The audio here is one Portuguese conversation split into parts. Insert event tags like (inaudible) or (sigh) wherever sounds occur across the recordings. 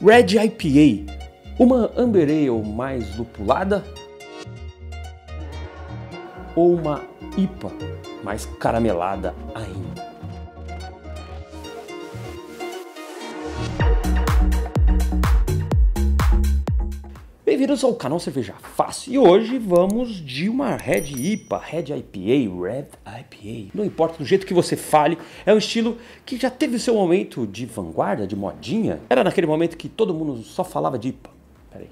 Red IPA, uma Amber Ale mais lupulada ou uma IPA mais caramelada ainda? bem-vindos ao canal Cerveja Fácil. E hoje vamos de uma Red IPA, Red IPA, Red IPA. Não importa do jeito que você fale, é um estilo que já teve seu momento de vanguarda, de modinha. Era naquele momento que todo mundo só falava de IPA. Peraí,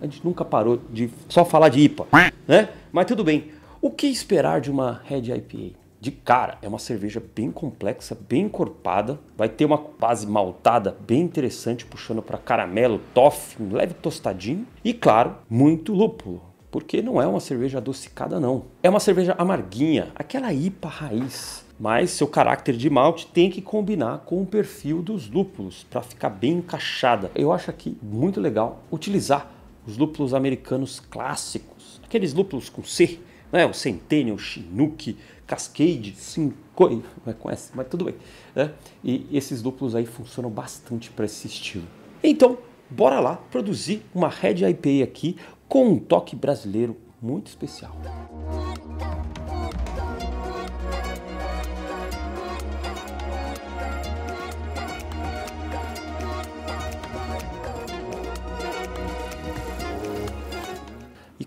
a gente nunca parou de só falar de IPA, né? Mas tudo bem. O que esperar de uma Red IPA? de cara. É uma cerveja bem complexa, bem encorpada. Vai ter uma base maltada bem interessante, puxando para caramelo, toffee, um leve tostadinho. E claro, muito lúpulo. Porque não é uma cerveja adocicada, não. É uma cerveja amarguinha, aquela IPA raiz. Mas seu caráter de malte tem que combinar com o perfil dos lúpulos para ficar bem encaixada. Eu acho aqui muito legal utilizar os lúpulos americanos clássicos, aqueles lúpulos com C, né? o Centennial, o Chinook, Cascade. Sim. Co é conhece, mas tudo bem. Né? E esses duplos aí funcionam bastante para esse estilo. Então, bora lá produzir uma Red IPA aqui com um toque brasileiro muito especial.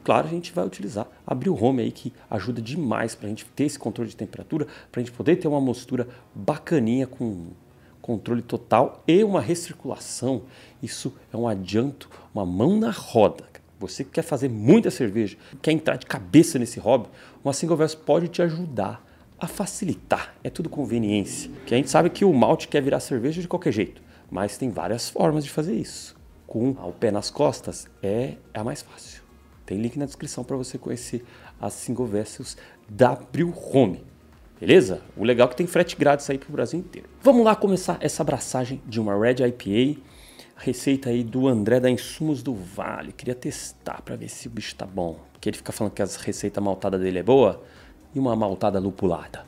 claro, a gente vai utilizar abrir o home aí que ajuda demais para a gente ter esse controle de temperatura, para a gente poder ter uma mostura bacaninha com controle total e uma recirculação. Isso é um adianto, uma mão na roda. Você que quer fazer muita cerveja, quer entrar de cabeça nesse hobby, uma single vessel pode te ajudar a facilitar. É tudo conveniência. Que a gente sabe que o malte quer virar cerveja de qualquer jeito, mas tem várias formas de fazer isso. Com o pé nas costas é a mais fácil. Tem link na descrição para você conhecer as single vessels da Bril Home. Beleza? O legal é que tem frete grátis aí para o Brasil inteiro. Vamos lá começar essa abraçagem de uma Red IPA. Receita aí do André da Insumos do Vale. Queria testar para ver se o bicho tá bom. Porque ele fica falando que as receita maltada dele é boa. E uma maltada lupulada.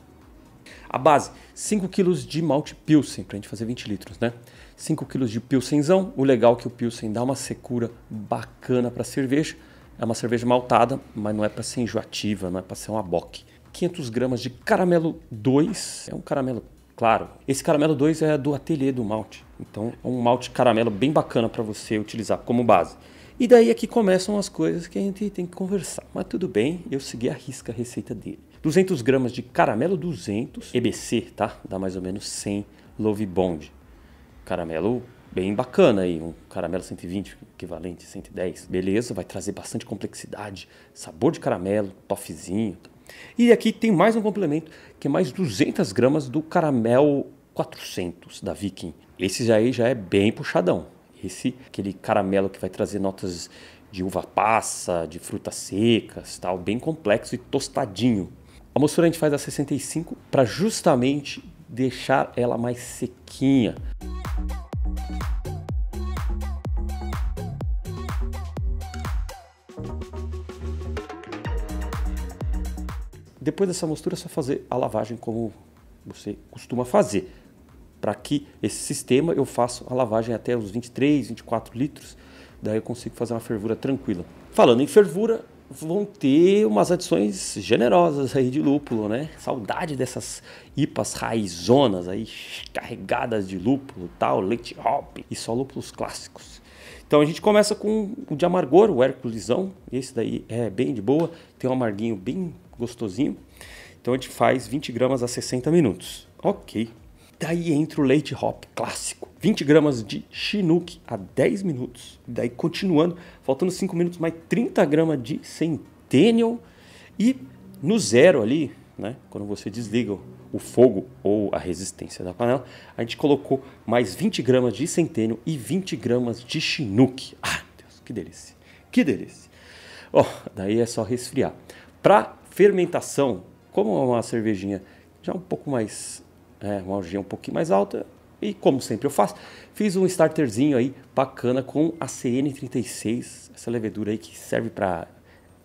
A base, 5 kg de malte Pilsen, para a gente fazer 20 litros, né? 5 kg de Pilsenzão. O legal é que o Pilsen dá uma secura bacana para cerveja. É uma cerveja maltada, mas não é para ser enjoativa, não é para ser uma aboque. 500 gramas de caramelo 2, é um caramelo claro. Esse caramelo 2 é do ateliê do malte, então é um malte caramelo bem bacana para você utilizar como base. E daí aqui é começam as coisas que a gente tem que conversar. Mas tudo bem, eu segui a risca a receita dele. 200 gramas de caramelo 200, EBC, tá? Dá mais ou menos 100 Love Bond. Caramelo bem bacana aí, um caramelo 120 equivalente 110. Beleza, vai trazer bastante complexidade, sabor de caramelo, puffzinho. Tá. E aqui tem mais um complemento, que é mais 200 gramas do caramel 400 da Viking. Esse aí já é bem puxadão. Esse, aquele caramelo que vai trazer notas de uva passa, de frutas secas, tal, bem complexo e tostadinho. A moçura a gente faz a 65 para justamente deixar ela mais sequinha. Depois dessa mostura é só fazer a lavagem como você costuma fazer. Para que esse sistema eu faça a lavagem até os 23, 24 litros, daí eu consigo fazer uma fervura tranquila. Falando em fervura, vão ter umas adições generosas aí de lúpulo, né? Saudade dessas ipas raizonas aí, carregadas de lúpulo, tal, leite hop e só lúpulos clássicos. Então a gente começa com o de amargor, o Hérculesão. Esse daí é bem de boa, tem um amarguinho bem gostosinho. Então a gente faz 20 gramas a 60 minutos. Ok. Daí entra o leite hop clássico. 20 gramas de chinook a 10 minutos. Daí continuando, faltando 5 minutos, mais 30 gramas de centennial. E no zero ali, né, quando você desliga o fogo ou a resistência da panela, a gente colocou mais 20 gramas de centênio e 20 gramas de chinook. Ah, Deus, que delícia, que delícia. Ó, oh, daí é só resfriar. Para fermentação, como uma cervejinha já um pouco mais, é, uma algia um pouquinho mais alta, e como sempre eu faço, fiz um starterzinho aí bacana com a CN36, essa levedura aí que serve para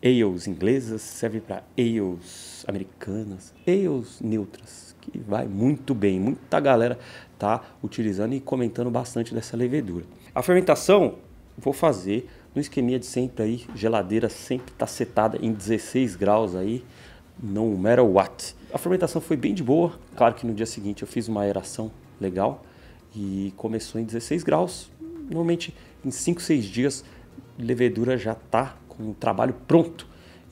ales inglesas, serve para ales americanas, ales neutras, que vai muito bem. Muita galera tá utilizando e comentando bastante dessa levedura. A fermentação vou fazer no esqueminha de sempre aí, geladeira sempre tá setada em 16 graus aí, no matter what. A fermentação foi bem de boa, claro que no dia seguinte eu fiz uma aeração legal e começou em 16 graus. Normalmente em 5, 6 dias levedura já tá com o trabalho pronto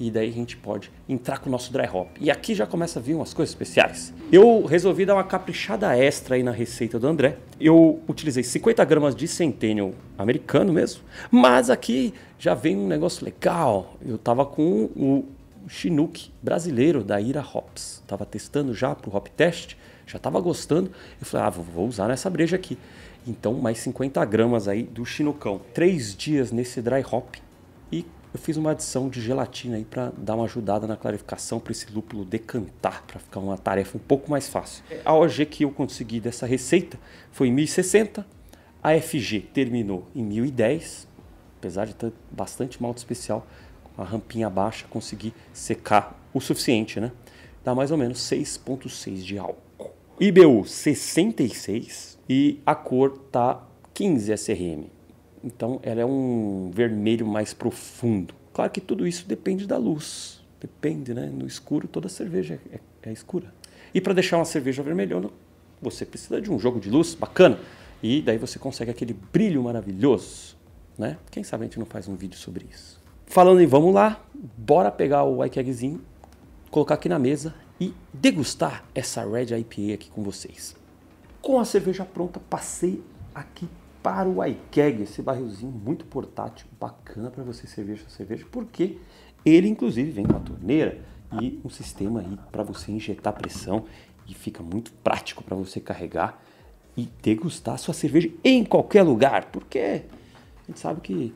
e daí a gente pode entrar com o nosso dry hop. E aqui já começa a vir umas coisas especiais. Eu resolvi dar uma caprichada extra aí na receita do André. Eu utilizei 50 gramas de centênio americano mesmo, mas aqui já vem um negócio legal. Eu tava com o Chinook brasileiro da Ira Hops. Tava testando já pro Hop Test, já tava gostando. Eu falei, ah, vou usar nessa breja aqui. Então, mais 50 gramas aí do Chinookão. Três dias nesse dry hop e eu fiz uma adição de gelatina aí para dar uma ajudada na clarificação para esse lúpulo decantar, para ficar uma tarefa um pouco mais fácil. A OG que eu consegui dessa receita foi em 1060, a FG terminou em 1010, apesar de estar bastante malto especial, com a rampinha baixa, consegui secar o suficiente, né? Dá mais ou menos 6.6 de álcool. IBU 66 e a cor tá 15 SRM. Então ela é um vermelho mais profundo. Claro que tudo isso depende da luz. Depende, né? No escuro toda cerveja é, é escura. E para deixar uma cerveja vermelhona, você precisa de um jogo de luz bacana. E daí você consegue aquele brilho maravilhoso, né? Quem sabe a gente não faz um vídeo sobre isso. Falando em vamos lá, bora pegar o White Eggzinho, colocar aqui na mesa e degustar essa Red IPA aqui com vocês. Com a cerveja pronta, passei aqui para o iKeg, esse barrilzinho muito portátil, bacana para você servir sua cerveja, porque ele inclusive vem com a torneira e um sistema aí para você injetar pressão e fica muito prático para você carregar e degustar sua cerveja em qualquer lugar, porque a gente sabe que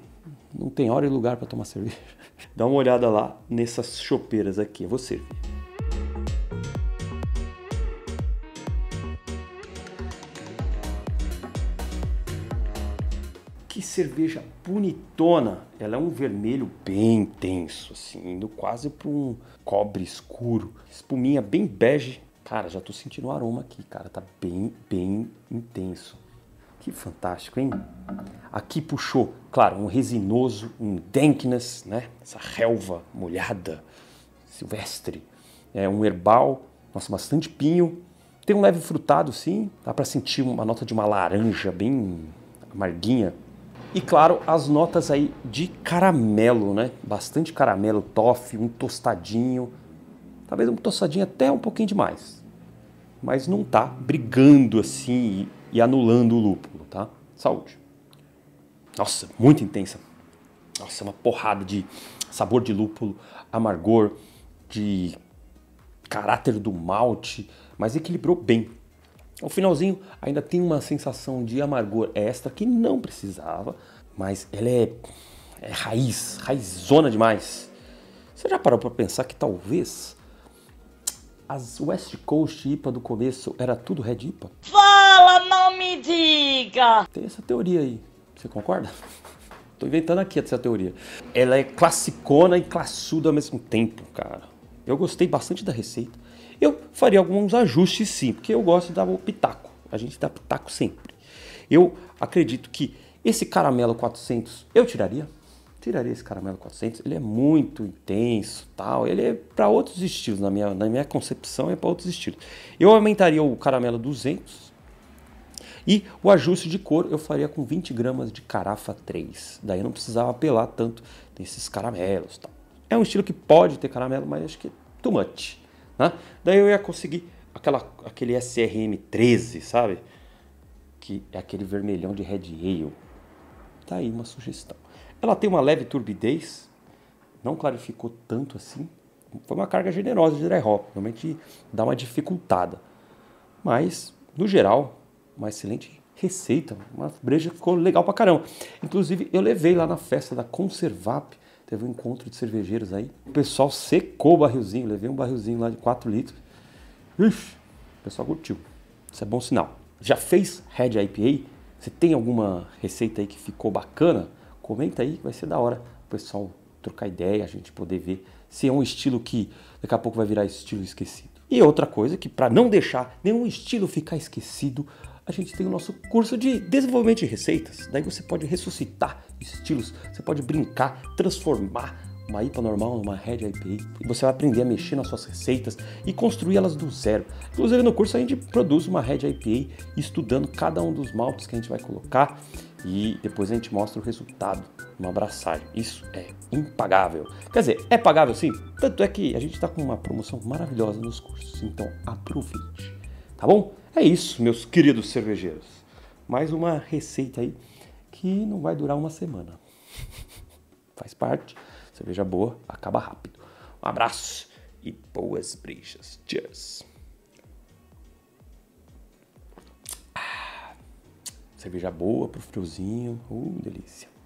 não tem hora e lugar para tomar cerveja. (laughs) Dá uma olhada lá nessas chopeiras aqui, é você. cerveja bonitona. Ela é um vermelho bem intenso, assim, indo quase para um cobre escuro. Espuminha bem bege. Cara, já tô sentindo o aroma aqui, cara. Tá bem, bem intenso. Que fantástico, hein? Aqui puxou, claro, um resinoso, um dankness, né? Essa relva molhada, silvestre. É um herbal, nossa, bastante pinho. Tem um leve frutado, sim. Dá para sentir uma nota de uma laranja bem amarguinha. E claro, as notas aí de caramelo, né? Bastante caramelo, toffee, um tostadinho. Talvez um tostadinho até um pouquinho demais. Mas não tá brigando assim e anulando o lúpulo, tá? Saúde. Nossa, muito intensa. Nossa, uma porrada de sabor de lúpulo, amargor, de caráter do malte, mas equilibrou bem. O finalzinho ainda tem uma sensação de amargor extra que não precisava, mas ela é, é raiz, raizona demais. Você já parou para pensar que talvez as West Coast IPA do começo era tudo Red IPA? Fala, não me diga! Tem essa teoria aí, você concorda? (laughs) Tô inventando aqui essa teoria. Ela é classicona e classuda ao mesmo tempo, cara. Eu gostei bastante da receita. Eu faria alguns ajustes sim, porque eu gosto de dar o pitaco. A gente dá pitaco sempre. Eu acredito que esse caramelo 400 eu tiraria. Tiraria esse caramelo 400. Ele é muito intenso, tal. Ele é para outros estilos na minha, na minha concepção, é para outros estilos. Eu aumentaria o caramelo 200. E o ajuste de cor eu faria com 20 gramas de carafa 3. Daí eu não precisava apelar tanto nesses caramelos. Tal. É um estilo que pode ter caramelo, mas acho que é too much. Né? Daí eu ia conseguir aquela, aquele SRM 13, sabe? Que é aquele vermelhão de Red Ale. Tá aí uma sugestão. Ela tem uma leve turbidez, não clarificou tanto assim. Foi uma carga generosa de dry hop, realmente dá uma dificultada. Mas, no geral, uma excelente receita, uma breja que ficou legal pra caramba. Inclusive, eu levei lá na festa da Conservap Teve um encontro de cervejeiros aí. O pessoal secou o barrilzinho. Levei um barrilzinho lá de 4 litros. Ixi, o pessoal curtiu. Isso é bom sinal. Já fez Red IPA? Você tem alguma receita aí que ficou bacana? Comenta aí, vai ser da hora o pessoal trocar ideia, a gente poder ver se é um estilo que daqui a pouco vai virar estilo esquecido. E outra coisa que para não deixar nenhum estilo ficar esquecido, a gente tem o nosso curso de desenvolvimento de receitas. Daí você pode ressuscitar estilos, você pode brincar, transformar uma IPA normal numa Red IPA. E você vai aprender a mexer nas suas receitas e construir elas do zero. Inclusive no curso a gente produz uma Red IPA estudando cada um dos maltes que a gente vai colocar e depois a gente mostra o resultado uma abraçagem. Isso é impagável. Quer dizer, é pagável sim. Tanto é que a gente está com uma promoção maravilhosa nos cursos. Então aproveite, tá bom? É isso, meus queridos cervejeiros. Mais uma receita aí que não vai durar uma semana. (laughs) Faz parte. Cerveja boa, acaba rápido. Um abraço e boas brechas. Cheers. Ah, cerveja boa pro friozinho. Uh, delícia.